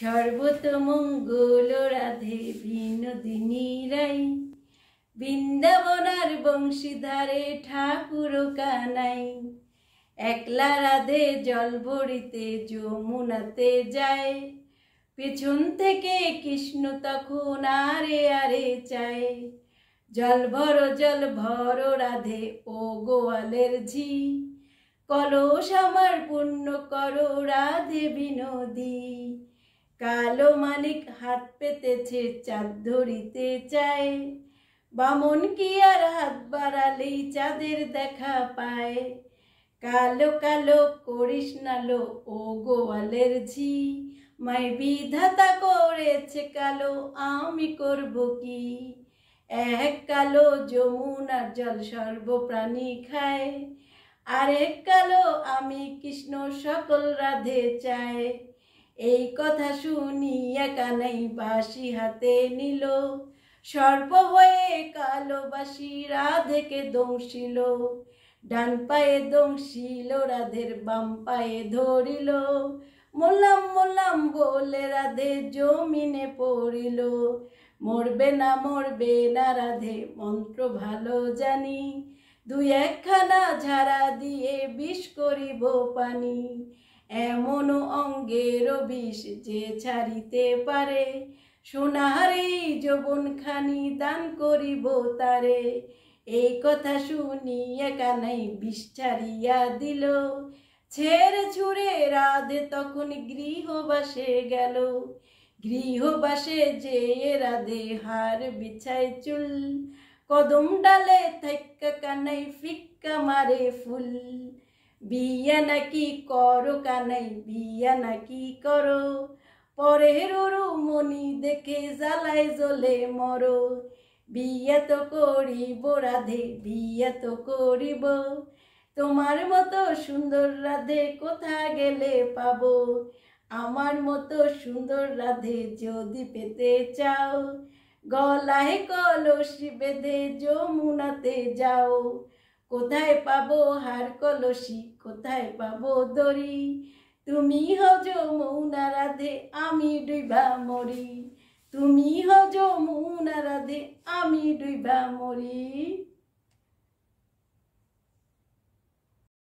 সর্বতমঙ্গল রাধে বিনোদিনী রাই বৃন্দাবনার বংশীধারে ঠাকুর কানাই একলা রাধে জলভরিতে যমুনাতে যায় পেছন থেকে কৃষ্ণ তখন আরে আরে চায় জল ভর জল ভর রাধে ও গোয়ালের ঝি কলস আমার পূর্ণ করো রাধে বিনোদী কালো মালিক হাত পেতেছে চাঁদ ধরিতে চায় বামন কি আর হাত বাড়ালেই চাঁদের দেখা পায় কালো কালো করিস না লো ও গোয়ালের ঝি মাই বিধাতা করেছে কালো আমি করব কি এক কালো যমুনার জল সর্বপ্রাণী খায় আরেক কালো আমি কৃষ্ণ সকল রাধে চায় এই কথা শুনিয়া কানাই বাসি হাতে নিল সর্প হয়ে কালো বাসি রাধেকে দংশিল ডান পায়ে দংশিল রাধের বাম পায়ে ধরিল মোলাম মোলাম বলে রাধে জমিনে পড়িল মরবে না মরবে না রাধে মন্ত্র ভালো জানি দুই একখানা ঝাড়া দিয়ে বিষ করিব পানি এমন অঙ্গের বিষ যে ছাড়িতে পারে সোনারে যবন খানি দান করিব তারে এই কথা শুনিয়া কানাই বিষ ছাড়িয়া দিল ছেড়ে ছুড়ে রাধে তখন গৃহবাসে গেল গৃহবাসে যে রাধে হার বিছাই চুল কদম ডালে থাক্কা কানাই ফিক্কা মারে ফুল বিয়া নাকি করো কানাই বিয়া নাকি করো পরের মনি দেখে জ্বালায় জ্বলে মরো বিয়ে তো করিব রাধে বিয়ে তো করিব তোমার মতো সুন্দর রাধে কোথা গেলে পাবো আমার মতো সুন্দর রাধে যদি পেতে চাও গলায় কলসি বেঁধে যমুনাতে যাও কোথায় পাবো হার কলসি কোথায় পাবো দড়ি তুমি হজ মৌনা রাধে আমি ডুইবা মরি তুমি হজ মৌনা রাধে আমি ডুইবা মরি